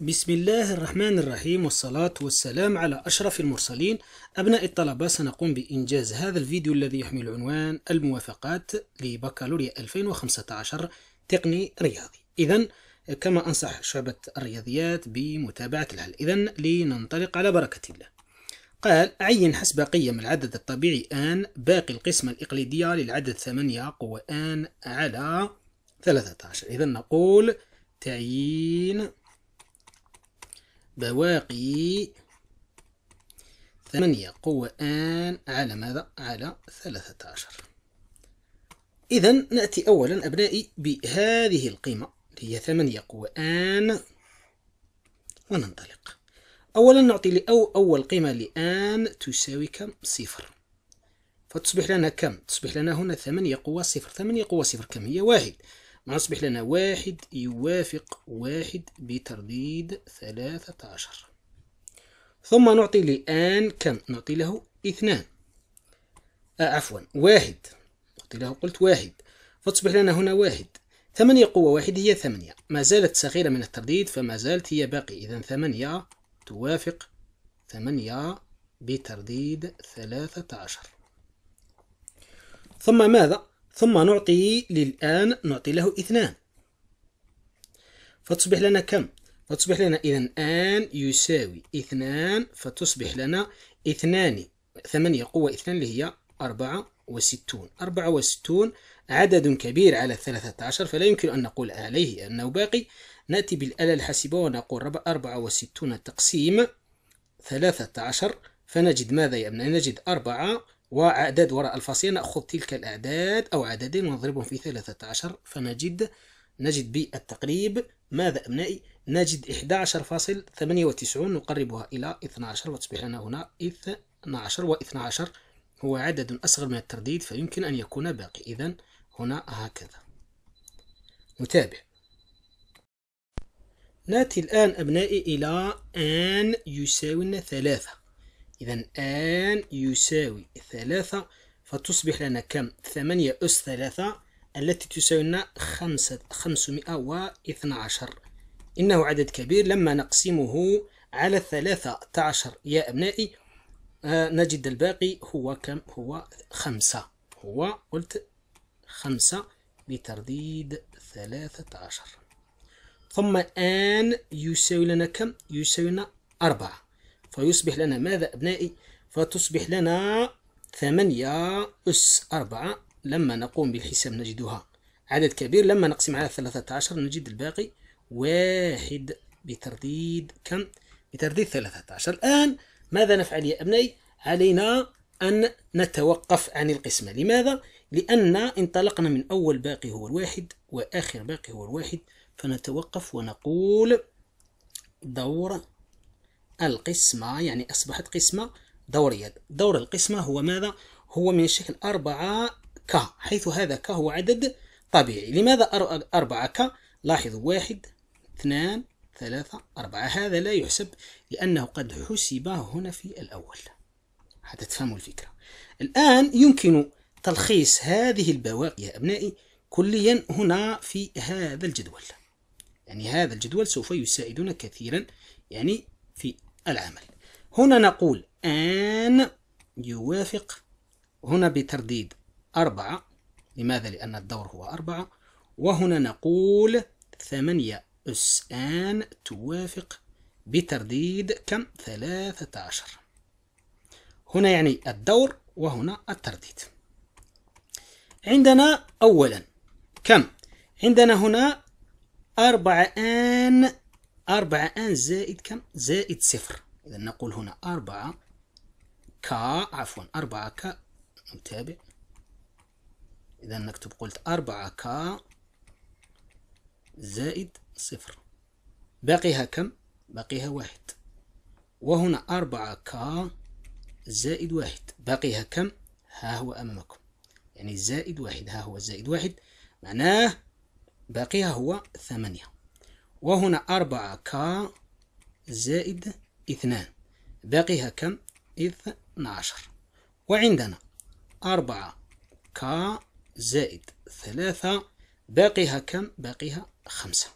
بسم الله الرحمن الرحيم والصلاة والسلام على أشرف المرسلين أبناء الطلبة سنقوم بإنجاز هذا الفيديو الذي يحمل عنوان الموافقات لبكالوريا 2015 تقني رياضي إذا كما أنصح شعبة الرياضيات بمتابعة الحل إذا لننطلق على بركة الله قال عين حسب قيم العدد الطبيعي آن باقي القسمة الإقليدية للعدد 8 قوى آن على 13 إذا نقول تعيين بواقي ثمانية قوة آن على ماذا؟ على ثلاثة عشر إذا نأتي أولا أبنائي بهذه القيمة اللي هي ثمانية قوة آن وننطلق أولا نعطي لأو أول قيمة لآن تساوي كم؟ صفر فتصبح لنا كم؟ تصبح لنا هنا ثمانية قوة صفر ثمانية قوة صفر كم هي؟ واحد نصبح لنا واحد يوافق واحد بترديد ثلاثة عشر ثم نعطي لآن كم؟ نعطي له اثنان آه عفوا واحد نعطي له قلت واحد فتصبح لنا هنا واحد ثمانية قوة واحد هي ثمانية ما زالت صغيرة من الترديد فما زالت هي باقي إذا ثمانية توافق ثمانية بترديد ثلاثة عشر ثم ماذا؟ ثم نعطي للآن نعطي له اثنان فتصبح لنا كم؟ فتصبح لنا إذا آن يساوي اثنان فتصبح لنا اثنان ثمانية قوة اثنان اللي هي أربعة وستون أربعة وستون عدد كبير على الثلاثة عشر فلا يمكن أن نقول عليه أنه باقي نأتي بالآلة الحاسبة ونقول أربعة وستون تقسيم ثلاثة عشر فنجد ماذا يا أبناء نجد أربعة وأعداد وراء الفاصلة نأخذ تلك الأعداد أو عددين ونضربهم في 13 فنجد نجد بالتقريب ماذا أبنائي؟ نجد 11.98 نقربها إلى 12 وتصبح لنا هنا 12 و12 هو عدد أصغر من الترديد فيمكن أن يكون باقي إذا هنا هكذا نتابع نأتي الآن أبنائي إلى أن يساوي ثلاثة إذا آن يساوي ثلاثة فتصبح لنا كم ثمانية أس ثلاثة التي تساوي لنا خمسة خمسمائة واثنى عشر إنه عدد كبير لما نقسمه على ثلاثة عشر يا أبنائي آه نجد الباقي هو كم هو خمسة هو قلت خمسة بترديد ثلاثة عشر ثم آن يساوي لنا كم يساوي لنا أربعة فيصبح لنا ماذا أبنائي فتصبح لنا ثمانية أس أربعة لما نقوم بالحساب نجدها عدد كبير لما نقسم على 13 نجد الباقي واحد بترديد كم؟ بترديد 13 الآن ماذا نفعل يا أبنائي؟ علينا أن نتوقف عن القسمة لماذا؟ لأن انطلقنا من أول باقي هو الواحد وآخر باقي هو الواحد فنتوقف ونقول دور القسمة يعني أصبحت قسمة دورية دور القسمة هو ماذا؟ هو من الشكل 4 ك حيث هذا ك هو عدد طبيعي لماذا 4 ك؟ لاحظوا واحد اثنان ثلاثة أربعة هذا لا يحسب لأنه قد حسب هنا في الأول حتى تفهموا الفكرة الآن يمكن تلخيص هذه البواقي يا أبنائي كليا هنا في هذا الجدول يعني هذا الجدول سوف يساعدنا كثيرا يعني العمل هنا نقول أن يوافق هنا بترديد أربعة لماذا؟ لأن الدور هو أربعة وهنا نقول ثمانية أس آن توافق بترديد كم؟ ثلاثة عشر هنا يعني الدور وهنا الترديد عندنا أولا كم؟ عندنا هنا أربعة آن أربعة آن زائد كم زائد صفر إذا نقول هنا أربعة كا عفوا أربعة كا نتابع إذا نكتب قلت أربعة كا زائد صفر باقيها كم؟ باقيها واحد وهنا أربعة كا زائد واحد باقيها كم؟ ها هو أمامكم يعني زائد واحد ها هو زائد واحد معناه باقيها هو ثمانية وهنا أربعة ك زائد اثنان باقيها كم؟ اثنا عشر وعندنا أربعة ك زائد ثلاثة باقيها كم؟ باقيها خمسة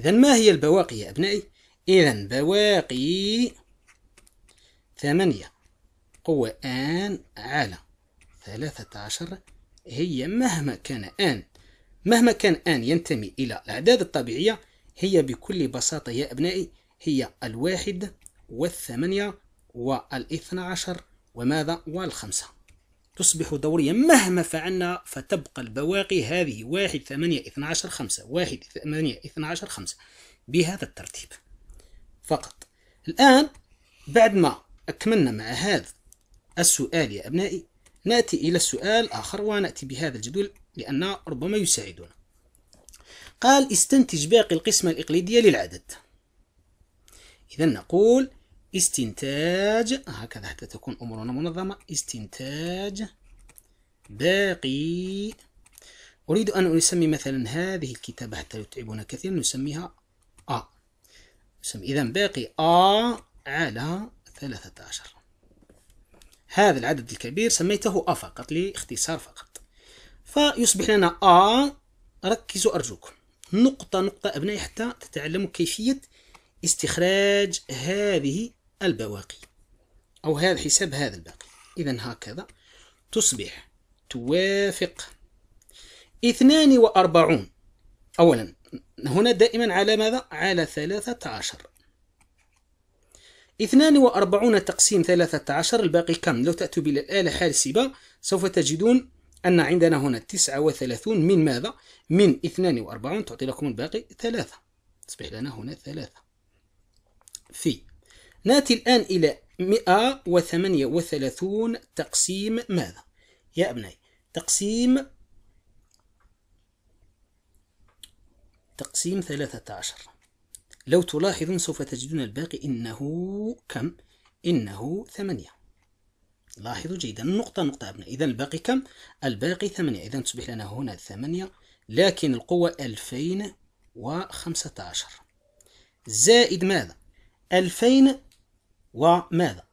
إذا ما هي البواقي يا أبنائي؟ إذا بواقي ثمانية قوة آن على ثلاثة عشر هي مهما كان آن مهما كان آن ينتمي إلى الأعداد الطبيعية هي بكل بساطة يا أبنائي هي الواحد والثمانية والاثنى عشر وماذا والخمسة تصبح دورية مهما فعلنا فتبقى البواقي هذه واحد ثمانية اثنى عشر خمسة واحد ثمانية اثنى عشر خمسة بهذا الترتيب فقط الآن بعد ما أكملنا مع هذا السؤال يا أبنائي نأتي إلى السؤال آخر ونأتي بهذا الجدول لأن ربما يساعدنا قال استنتج باقي القسمة الإقليدية للعدد إذا نقول استنتاج هكذا حتى تكون أمورنا منظمة استنتاج باقي أريد أن أسمي مثلا هذه الكتابة حتى يتعبنا كثيرا نسميها آ نسمي إذا باقي آ على 13 هذا العدد الكبير سميته أ فقط لاختصار فقط فيصبح لنا آ ركزوا أرجوكم نقطة نقطة أبنائي حتى تتعلموا كيفية استخراج هذه البواقي أو هذا حساب هذا الباقي إذا هكذا تصبح توافق اثنان وأربعون أولا هنا دائما على ماذا؟ على ثلاثة عشر اثنان وأربعون تقسيم ثلاثة عشر الباقي كم؟ لو تأتوا بالآلة حاسبة سوف تجدون أن عندنا هنا 39 من ماذا؟ من 42 تعطي لكم الباقي 3 تصبح لنا هنا 3 في نأتي الآن إلى 138 تقسيم ماذا؟ يا أبنائي تقسيم تقسيم 13 لو تلاحظون سوف تجدون الباقي إنه كم؟ إنه 8 لاحظوا جيدا النقطة نقطة ابنا إذا الباقي كم؟ الباقي ثمانية إذا تصبح لنا هنا ثمانية لكن القوة ألفين وخمسة عشر زائد ماذا؟ ألفين وماذا؟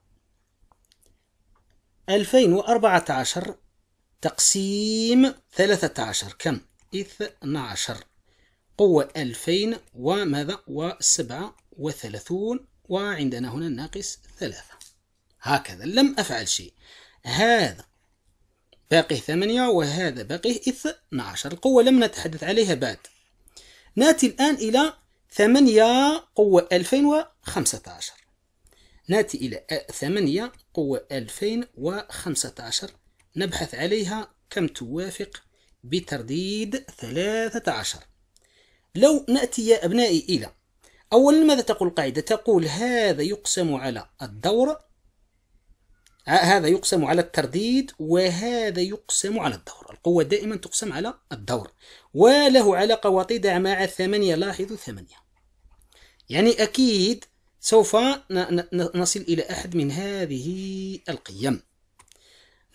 ألفين وأربعة عشر تقسيم ثلاثة عشر كم؟ اثنا عشر قوة ألفين وماذا؟ وسبعة وثلاثون وعندنا هنا ناقص ثلاثة هكذا لم أفعل شيء هذا باقي ثمانية وهذا باقي اثنا عشر القوة لم نتحدث عليها بعد ناتي الآن إلى ثمانية قوة ألفين وخمسة عشر ناتي إلى ثمانية قوة ألفين وخمسة عشر نبحث عليها كم توافق بترديد ثلاثة عشر لو نأتي يا أبنائي إلى أولا ماذا تقول القاعدة تقول هذا يقسم على الدور هذا يقسم على الترديد وهذا يقسم على الدور القوة دائما تقسم على الدور وله علاقة وطيدة مع الثمانية لاحظوا ثمانية يعني أكيد سوف نصل إلى أحد من هذه القيم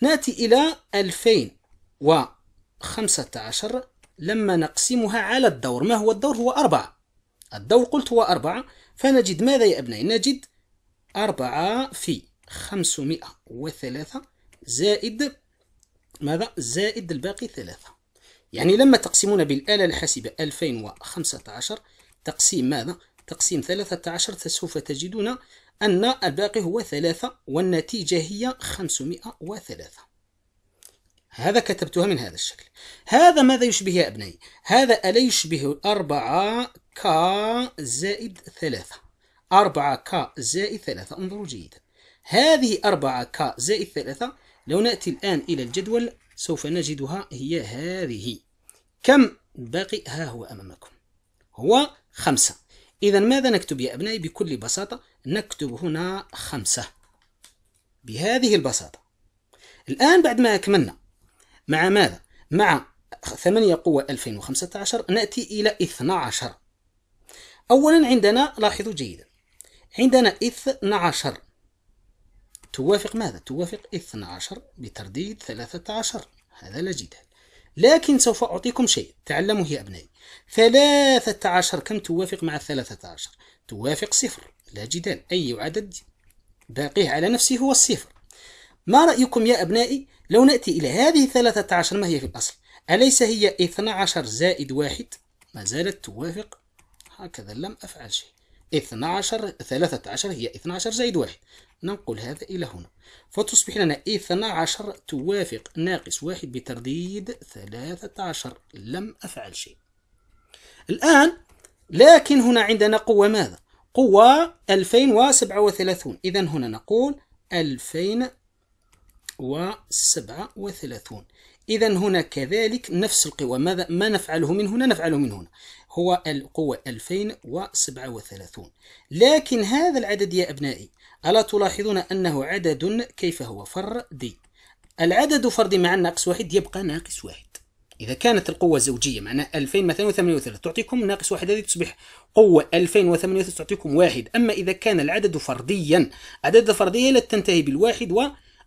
نأتي إلى 2015 لما نقسمها على الدور ما هو الدور هو أربعة الدور قلت هو أربعة فنجد ماذا يا أبنائي نجد أربعة في 503 زائد ماذا زائد الباقي 3 يعني لما تقسمون بالآلة الحاسبة 2015 تقسيم ماذا تقسيم 13 سوف تجدون أن الباقي هو 3 والنتيجة هي 503 هذا كتبتها من هذا الشكل هذا ماذا يشبه يا أبنائي هذا ألا يشبه 4 ك زائد 3 4 ك زائد 3 انظروا جيدا هذه 4 ك زائد 3 لو نأتي الآن إلى الجدول سوف نجدها هي هذه كم باقي ها هو أمامكم هو 5 إذا ماذا نكتب يا أبنائي بكل بساطة نكتب هنا 5 بهذه البساطة الآن بعد ما أكملنا مع ماذا؟ مع 8 قوة 2015 نأتي إلى 12 أولا عندنا لاحظوا جيدا عندنا 12 توافق ماذا؟ توافق 12 بترديد 13 هذا لا جدال لكن سوف أعطيكم شيء تعلموه يا أبنائي 13 كم توافق مع 13 توافق صفر لا جدال أي عدد باقيه على نفسه هو الصفر ما رأيكم يا أبنائي لو نأتي إلى هذه 13 ما هي في الأصل أليس هي 12 زائد واحد ما زالت توافق هكذا لم أفعل شيء 12 13 هي 12 زائد واحد ننقل هذا إلى هنا فتصبح لنا 12 توافق ناقص واحد بترديد 13 لم أفعل شيء الآن لكن هنا عندنا قوة ماذا؟ قوة 2037 إذا هنا نقول 2037 إذا هنا كذلك نفس القوى ماذا ما نفعله من هنا نفعله من هنا هو القوة 2037 لكن هذا العدد يا أبنائي ألا تلاحظون أنه عدد كيف هو فردي العدد فردي مع ناقص واحد يبقى ناقص واحد إذا كانت القوة زوجية معناها 2038 تعطيكم ناقص واحد هذه تصبح قوة 2038 تعطيكم واحد أما إذا كان العدد فرديا عدد فردية لا تنتهي بالواحد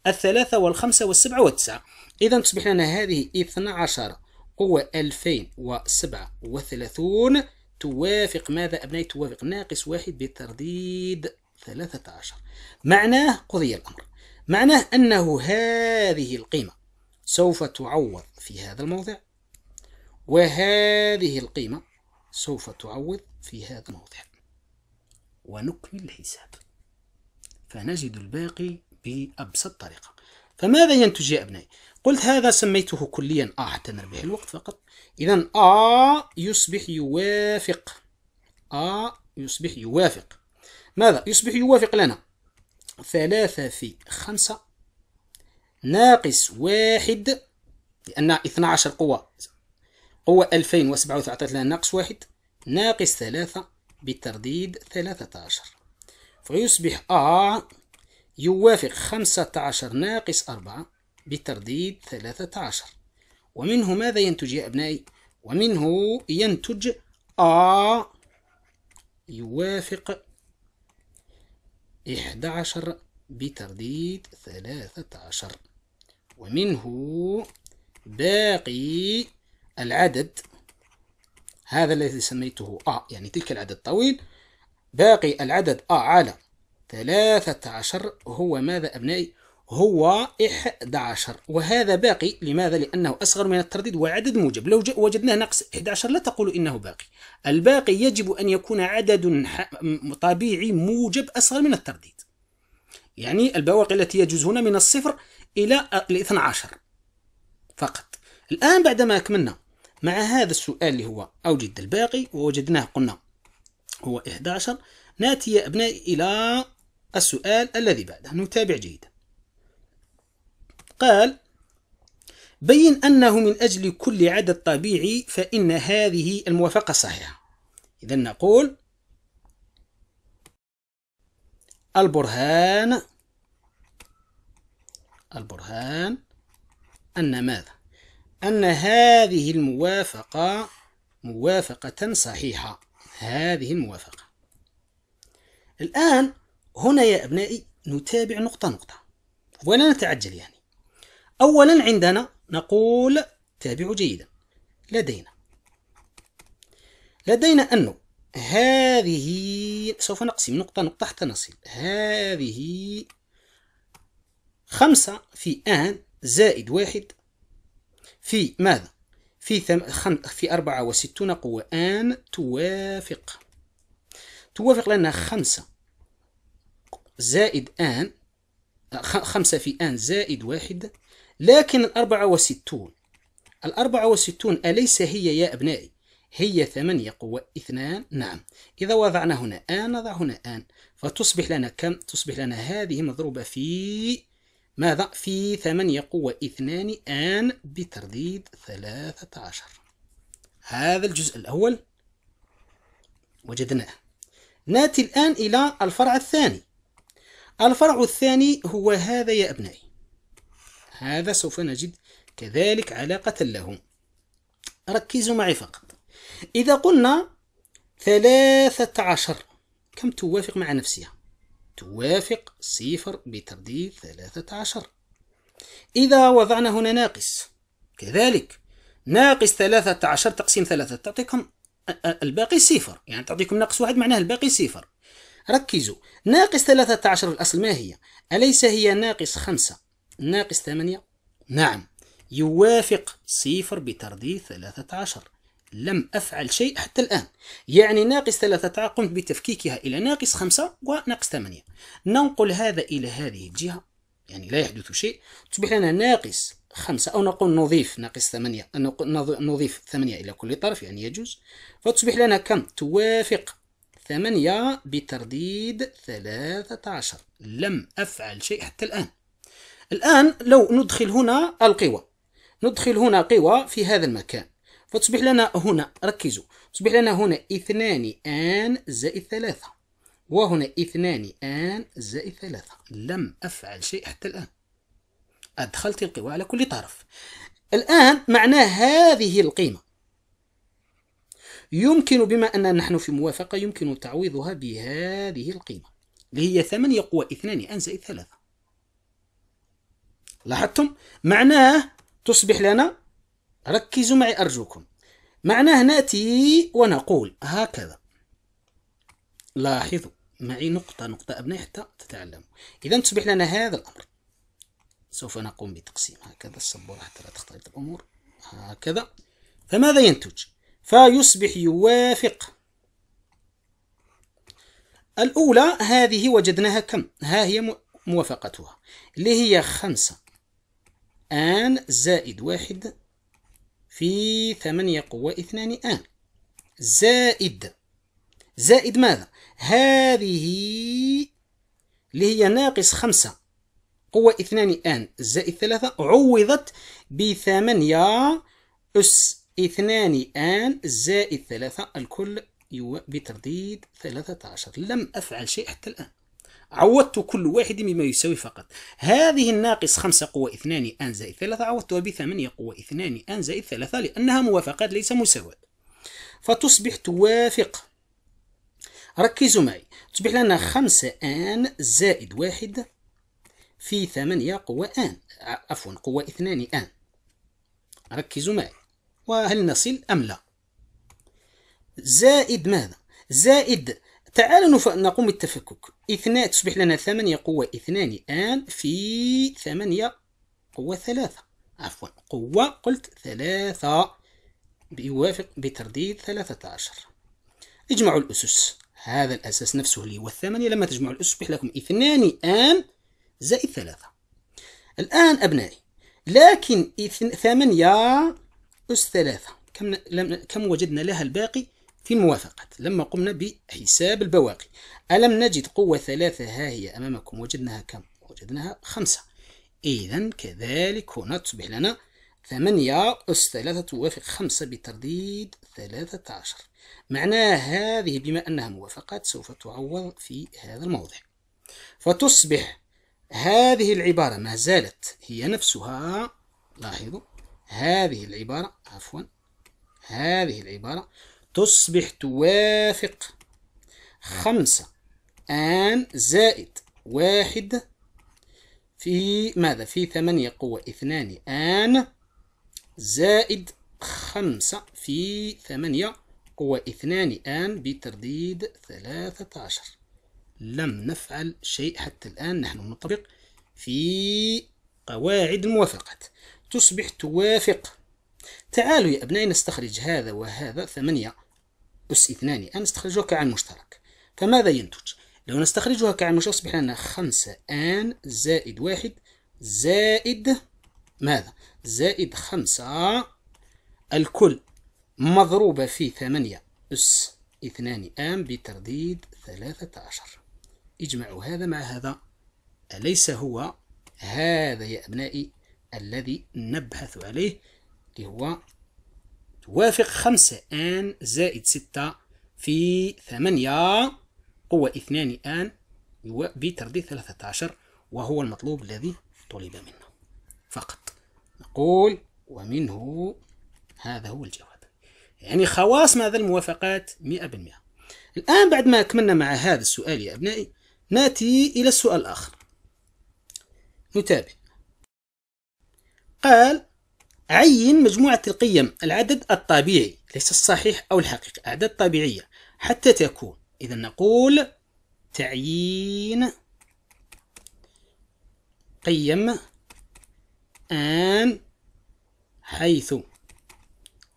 والثلاثة والخمسة والسبعة والتسعة إذا تصبح لنا هذه 12 هو 2037 توافق ماذا أبنائي توافق ناقص واحد بالترديد 13 معناه قضي الأمر معناه أنه هذه القيمة سوف تعوض في هذا الموضع وهذه القيمة سوف تعوض في هذا الموضع ونكمل الحساب فنجد الباقي بأبسط طريقة فماذا ينتج يا أبنائي قلت هذا سميته كليا آ حتى نربح الوقت فقط إذا آ يصبح يوافق آ يصبح يوافق ماذا يصبح يوافق لنا ثلاثة في خمسة ناقص واحد لأن 12 قوة قوة وسبعة أعطت لها ناقص واحد ناقص ثلاثة بالترديد 13 فيصبح آ يوافق 15 ناقص 4 بترديد 13 ومنه ماذا ينتج يا أبنائي؟ ومنه ينتج آ يوافق 11 بترديد 13 ومنه باقي العدد هذا الذي سميته آ يعني تلك العدد طويل باقي العدد آ على ثلاثة عشر هو ماذا أبنائي؟ هو 11 وهذا باقي لماذا؟ لأنه أصغر من الترديد وعدد موجب لو وجدناه ناقص 11 لا تقول إنه باقي الباقي يجب أن يكون عدد طبيعي موجب أصغر من الترديد يعني البواقي التي يجوز هنا من الصفر إلى ال 12 فقط الآن بعدما أكملنا مع هذا السؤال اللي هو أوجد الباقي ووجدناه قلنا هو 11 ناتي يا أبنائي إلى السؤال الذي بعده نتابع جيدا قال بين أنه من أجل كل عدد طبيعي فإن هذه الموافقة صحيحة إذا نقول البرهان البرهان أن ماذا؟ أن هذه الموافقة موافقة صحيحة هذه الموافقة الآن هنا يا أبنائي نتابع نقطة نقطة ولا نتعجل يعني أولا عندنا نقول تابعوا جيدا لدينا لدينا أنه هذه سوف نقسم نقطة نقطة حتى نصل هذه خمسة في آن زائد واحد في ماذا؟ في ثم... خم... في 64 قوة آن توافق توافق لأنها خمسة زائد آن خمسة في آن زائد واحد لكن الأربعة وستون الأربعة وستون أليس هي يا أبنائي هي ثمانية قوة اثنان نعم إذا وضعنا هنا آن نضع هنا آن فتصبح لنا كم تصبح لنا هذه مضروبة في ماذا في ثمانية قوة اثنان آن بترديد ثلاثة عشر هذا الجزء الأول وجدناه ناتي الآن إلى الفرع الثاني الفرع الثاني هو هذا يا أبنائي هذا سوف نجد كذلك علاقة له ركزوا معي فقط إذا قلنا ثلاثة عشر كم توافق مع نفسها؟ توافق صفر بترديد ثلاثة عشر إذا وضعنا هنا ناقص كذلك ناقص ثلاثة عشر تقسيم ثلاثة تعطيكم الباقي صفر يعني تعطيكم ناقص واحد معناه الباقي صفر ركزوا ناقص 13 في الأصل ما هي؟ أليس هي ناقص 5 ناقص 8 نعم يوافق صفر بترديد 13 لم أفعل شيء حتى الآن يعني ناقص 3 قمت بتفكيكها إلى ناقص 5 وناقص 8 ننقل هذا إلى هذه الجهة يعني لا يحدث شيء تصبح لنا ناقص 5 أو نقول نضيف ناقص 8 نضيف 8 إلى كل طرف يعني يجوز فتصبح لنا كم توافق ثمانية بترديد ثلاثة عشر لم أفعل شيء حتى الآن الآن لو ندخل هنا القوى ندخل هنا قوى في هذا المكان فتصبح لنا هنا ركزوا تصبح لنا هنا اثنان آن زائد ثلاثة وهنا اثنان آن زائد ثلاثة لم أفعل شيء حتى الآن أدخلت القوى على كل طرف الآن معناه هذه القيمة يمكن بما أن نحن في موافقة يمكن تعويضها بهذه القيمة اللي هي 8 قوى 2 أن زائد 3 لاحظتم معناه تصبح لنا ركزوا معي أرجوكم معناه نأتي ونقول هكذا لاحظوا معي نقطة نقطة أبنائي حتى تتعلموا إذا تصبح لنا هذا الأمر سوف نقوم بتقسيم هكذا الصبورة حتى لا تختلط الأمور هكذا فماذا ينتج؟ فيصبح يوافق الأولى هذه وجدناها كم ها هي موافقتها اللي هي خمسة آن زائد واحد في ثمانية قوة اثنان آن زائد زائد ماذا هذه اللي هي ناقص خمسة قوة اثنان آن زائد ثلاثة عوضت بثمانية أس اثنان ان زائد ثلاثة الكل بترديد ثلاثة عشر لم أفعل شيء حتى الآن عودت كل واحد مما يساوي فقط هذه الناقص خمسة قوة اثنان ان زائد ثلاثة عودتها بثمانية قوة اثنان ان زائد ثلاثة لأنها موافقات ليس مساواة فتصبح توافق ركزوا معي تصبح لنا خمسة ان زائد واحد في ثمانية قوة ان عفوا قوة اثنان ان ركزوا معي وهل نصل أم لا زائد ماذا زائد تعال نقوم بالتفكك اثنان تصبح لنا ثمانية قوة اثنان آن في ثمانية قوة ثلاثة عفوا قوة قلت ثلاثة بيوافق بترديد ثلاثة عشر اجمعوا الأسس هذا الأساس نفسه اللي هو الثمانية لما تجمعوا الأسس يصبح لكم اثنان آن زائد ثلاثة الآن أبنائي لكن ثمانية أس ثلاثة كم, كم وجدنا لها الباقي في الموافقة لما قمنا بحساب البواقي ألم نجد قوة ثلاثة ها هي أمامكم وجدناها كم وجدناها خمسة إذا كذلك هنا تصبح لنا ثمانية أس ثلاثة توافق خمسة بترديد ثلاثة عشر معناه هذه بما أنها موافقات سوف تعوض في هذا الموضع فتصبح هذه العبارة ما زالت هي نفسها لاحظوا هذه العبارة عفوا هذه العبارة تصبح توافق خمسة آن زائد واحد في ماذا؟ في ثمانية قوة اثنان آن زائد خمسة في ثمانية قوة اثنان آن بترديد ثلاثة عشر لم نفعل شيء حتى الآن نحن نطبق في قواعد الموافقات تصبح توافق تعالوا يا أبنائي نستخرج هذا وهذا ثمانية أس اثنان أن نستخرجه كعن مشترك فماذا ينتج؟ لو نستخرجها كعن مشترك يصبح لنا خمسة آن زائد واحد زائد ماذا؟ زائد خمسة الكل مضروبة في ثمانية أس اثنان آن بترديد ثلاثة عشر اجمعوا هذا مع هذا أليس هو هذا يا أبنائي الذي نبحث عليه اللي هو توافق خمسة آن زائد ستة في ثمانية قوة اثنان آن بترديد ثلاثة عشر وهو المطلوب الذي طلب منا فقط نقول ومنه هذا هو الجواب يعني خواص ماذا الموافقات 100% الآن بعد ما أكملنا مع هذا السؤال يا أبنائي نأتي إلى السؤال الآخر نتابع قال عين مجموعة القيم العدد الطبيعي ليس الصحيح أو الحقيقي أعداد طبيعية حتى تكون إذا نقول تعيين قيم آن حيث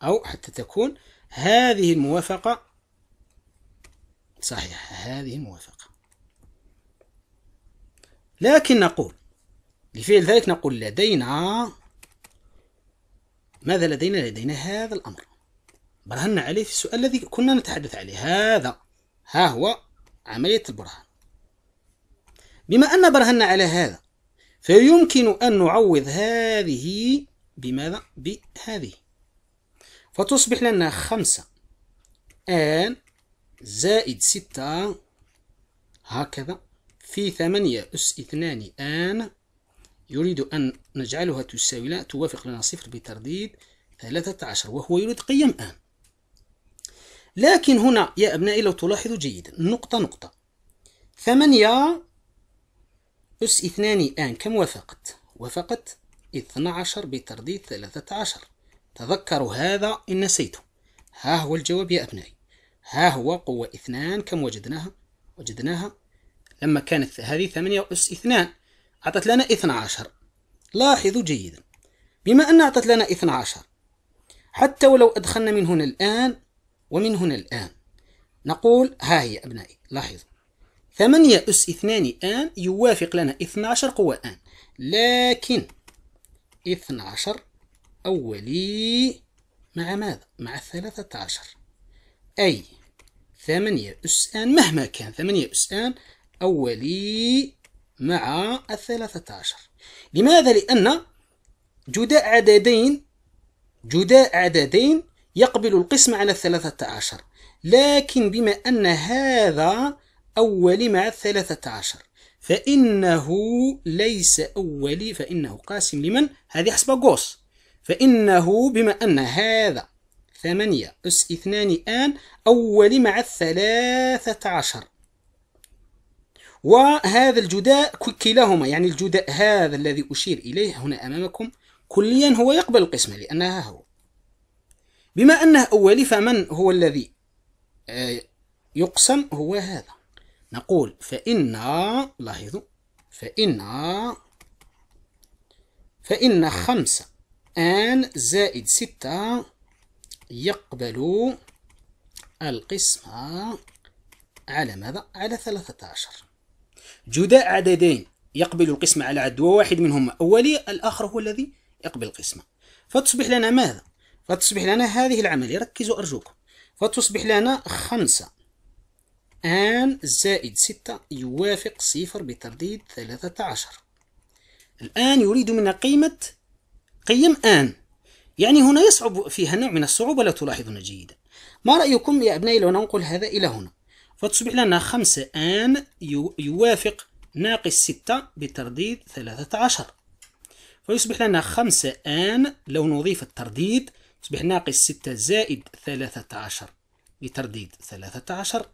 أو حتى تكون هذه الموافقة صحيحة هذه الموافقة لكن نقول لفعل ذلك نقول لدينا ماذا لدينا؟ لدينا هذا الأمر برهنا عليه في السؤال الذي كنا نتحدث عليه هذا ها هو عملية البرهان بما أن برهنا على هذا فيمكن أن نعوض هذه بماذا؟ بهذه فتصبح لنا خمسة آن زائد ستة هكذا في ثمانية أس اثنان آن يريد أن نجعلها تساوي لا توافق لنا صفر بترديد 13 وهو يريد قيم آن لكن هنا يا أبنائي لو تلاحظوا جيدا نقطة نقطة ثمانية أس اثنان آن كم وافقت؟ وافقت 12 بترديد 13 تذكروا هذا إن نسيته ها هو الجواب يا أبنائي ها هو قوة اثنان كم وجدناها؟ وجدناها لما كانت هذه ثمانية أس اثنان أعطت لنا 12 لاحظوا جيدا بما أن أعطت لنا 12 حتى ولو أدخلنا من هنا الآن ومن هنا الآن نقول ها هي أبنائي لاحظوا 8 أس 2 آن يوافق لنا 12 قوة آن لكن 12 أولي مع ماذا؟ مع 13 أي 8 أس آن مهما كان 8 أس آن أولي مع الثلاثة عشر لماذا؟ لأن جداء عددين جداء عددين يقبل القسم على الثلاثة عشر لكن بما أن هذا أولي مع الثلاثة عشر فإنه ليس أولي فإنه قاسم لمن؟ هذه حسب قوس فإنه بما أن هذا ثمانية أس اثنان آن أولي مع الثلاثة عشر وهذا الجداء كلاهما يعني الجداء هذا الذي أشير إليه هنا أمامكم كليا هو يقبل القسمة لأنها هو بما أنه أولي فمن هو الذي آه، يقسم هو هذا نقول فإن لاحظوا فإن فإن خمسة آن زائد ستة يقبل القسمة على ماذا؟ على عشر جداء عددين يقبل القسمة على عد وواحد منهما أولي الآخر هو الذي يقبل القسمة فتصبح لنا ماذا؟ فتصبح لنا هذه العملية ركزوا أرجوكم فتصبح لنا خمسة آن زائد ستة يوافق صفر بترديد ثلاثة عشر الآن يريد منا قيمة قيم آن يعني هنا يصعب فيها نوع من الصعوبة لا تلاحظون جيدا ما رأيكم يا أبنائي لو ننقل هذا إلى هنا فتصبح لنا خمسة آن يوافق ناقص ستة بترديد ثلاثة عشر فيصبح لنا خمسة آن لو نضيف الترديد تصبح ناقص ستة زائد ثلاثة عشر بترديد ثلاثة عشر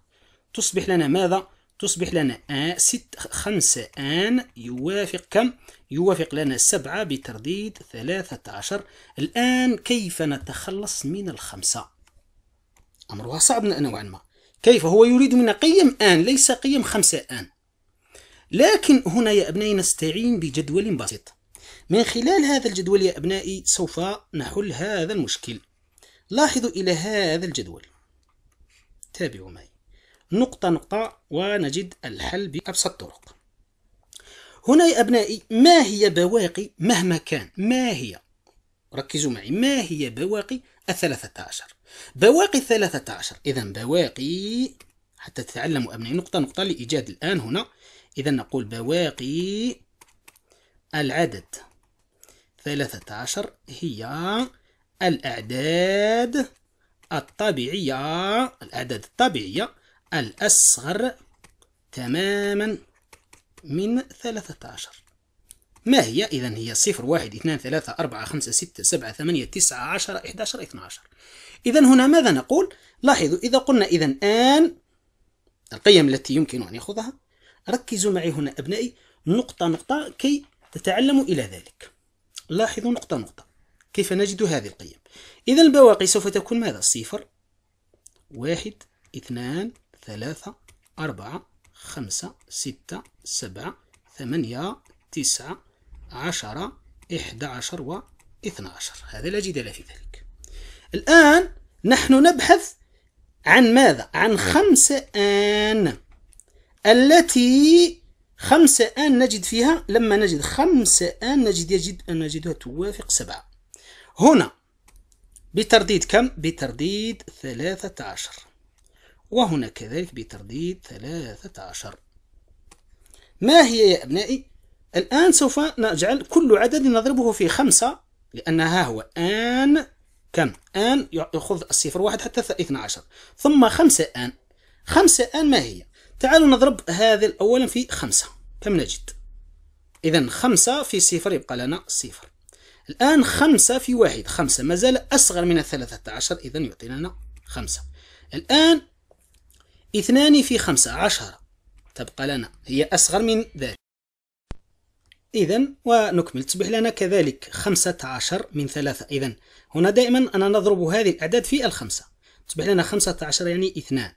تصبح لنا ماذا؟ تصبح لنا آه ست خمسة آن يوافق كم؟ يوافق لنا سبعة بترديد ثلاثة عشر الآن كيف نتخلص من الخمسة؟ أمرها صعب نوعا ما كيف هو يريد منا قيم آن ليس قيم خمسة آن لكن هنا يا أبنائي نستعين بجدول بسيط من خلال هذا الجدول يا أبنائي سوف نحل هذا المشكل لاحظوا إلى هذا الجدول تابعوا معي نقطة نقطة ونجد الحل بأبسط الطرق هنا يا أبنائي ما هي بواقي مهما كان ما هي ركزوا معي ما هي بواقي الثلاثة عشر بواقي 13 عشر إذا بواقي حتى تتعلموا أبنائي نقطة نقطة لإيجاد الآن هنا إذا نقول بواقي العدد ثلاثة عشر هي الأعداد الطبيعية الأعداد الطبيعية الأصغر تماما من ثلاثة عشر ما هي إذا هي 0 1 2 3 4 5 6 7 8 9 10 11 12 إذا هنا ماذا نقول لاحظوا إذا قلنا إذا آن القيم التي يمكن أن يأخذها ركزوا معي هنا أبنائي نقطة نقطة كي تتعلموا إلى ذلك لاحظوا نقطة نقطة كيف نجد هذه القيم إذا البواقي سوف تكون ماذا صفر واحد اثنان ثلاثة أربعة خمسة ستة سبعة ثمانية تسعة عشرة إحدى عشر واثنى عشر هذا لا جدال في ذلك الآن نحن نبحث عن ماذا؟ عن نعم. خمسة آن التي خمسة آن نجد فيها لما نجد خمسة آن نجد يجد أن نجدها توافق سبعة هنا بترديد كم؟ بترديد ثلاثة عشر وهنا كذلك بترديد ثلاثة عشر ما هي يا أبنائي الآن سوف نجعل كل عدد نضربه في خمسة لأنها هو آن كم آن يأخذ الصفر واحد حتى عشر ثم خمسة آن خمسة آن ما هي تعالوا نضرب هذا أولا في خمسة كم نجد إذا خمسة في صفر يبقى لنا صفر الآن خمسة في واحد خمسة ما زال أصغر من الثلاثة عشر إذا يعطي لنا خمسة الآن اثنان في خمسة عشرة تبقى لنا هي أصغر من ذلك إذا ونكمل تصبح لنا كذلك خمسة عشر من ثلاثة إذا هنا دائما أنا نضرب هذه الأعداد في الخمسة تصبح لنا خمسة عشر يعني اثنان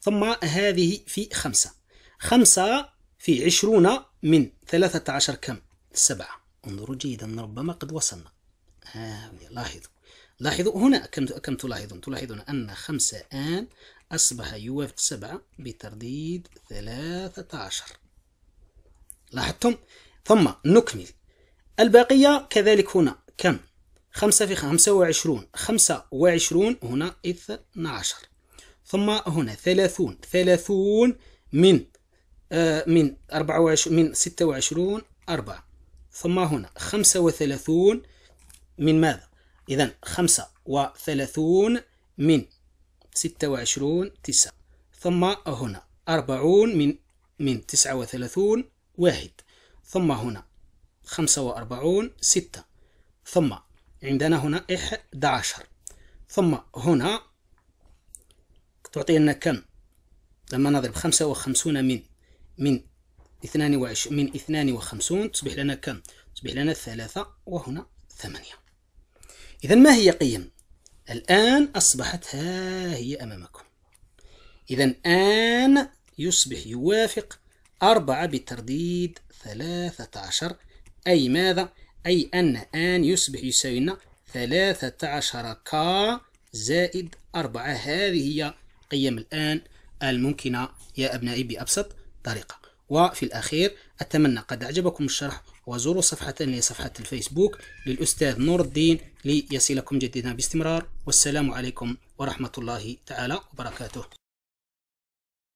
ثم هذه في خمسة خمسة في عشرون من ثلاثة عشر كم سبعة انظروا جيدا ربما قد وصلنا ها لاحظوا لاحظوا هنا كم كم تلاحظون تلاحظون أن خمسة آن أصبح يوافق سبعة بترديد ثلاثة عشر لاحظتم ثم نكمل البقية كذلك هنا كم خمسة في خمسة وعشرون خمسة وعشرون هنا اثنا عشر ثم هنا ثلاثون ثلاثون من آه من أربعة وعشرون من ستة وعشرون أربعة ثم هنا خمسة وثلاثون من ماذا إذا خمسة وثلاثون من ستة وعشرون تسعة ثم هنا أربعون من من تسعة وثلاثون واحد ثم هنا خمسة وأربعون ستة ثم عندنا هنا إحدى عشر ثم هنا تعطينا كم لما نضرب خمسة وخمسون من من اثنان وعش من اثنان وخمسون تصبح لنا كم تصبح لنا ثلاثة وهنا ثمانية إذا ما هي قيم الآن أصبحت ها هي أمامكم إذا آن يصبح يوافق أربعة بالترديد ثلاثة عشر أي ماذا؟ أي أن آن يصبح يساوي لنا ثلاثة عشر كا زائد أربعة هذه هي قيم الآن الممكنة يا أبنائي بأبسط طريقة وفي الأخير أتمنى قد أعجبكم الشرح وزوروا صفحتنا لصفحة الفيسبوك للأستاذ نور الدين ليصلكم جديدنا باستمرار والسلام عليكم ورحمة الله تعالى وبركاته